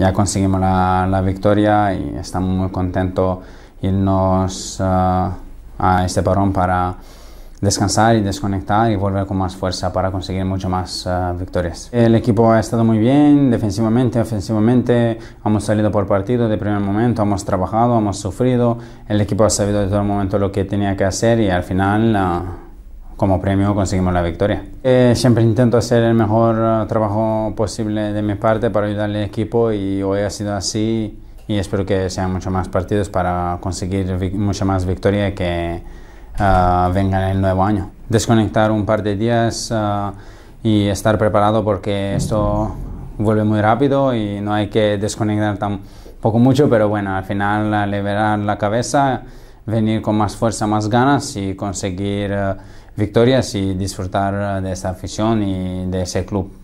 ya conseguimos la, la victoria y estamos muy contentos irnos ah, a este parón para descansar y desconectar y volver con más fuerza para conseguir mucho más ah, victorias. El equipo ha estado muy bien defensivamente, ofensivamente, hemos salido por partido de primer momento, hemos trabajado, hemos sufrido, el equipo ha sabido de todo momento lo que tenía que hacer y al final... Ah, como premio conseguimos la victoria. Eh, siempre intento hacer el mejor eh, trabajo posible de mi parte para ayudar al equipo y hoy ha sido así y espero que sean muchos más partidos para conseguir mucha más victoria que eh, venga en el nuevo año. Desconectar un par de días y estar preparado porque esto vuelve muy rápido y no hay que desconectar tampoco mucho, pero bueno, al final liberar la cabeza venir con más fuerza, más ganas y conseguir eh, victorias y disfrutar eh, de esta afición y de ese club.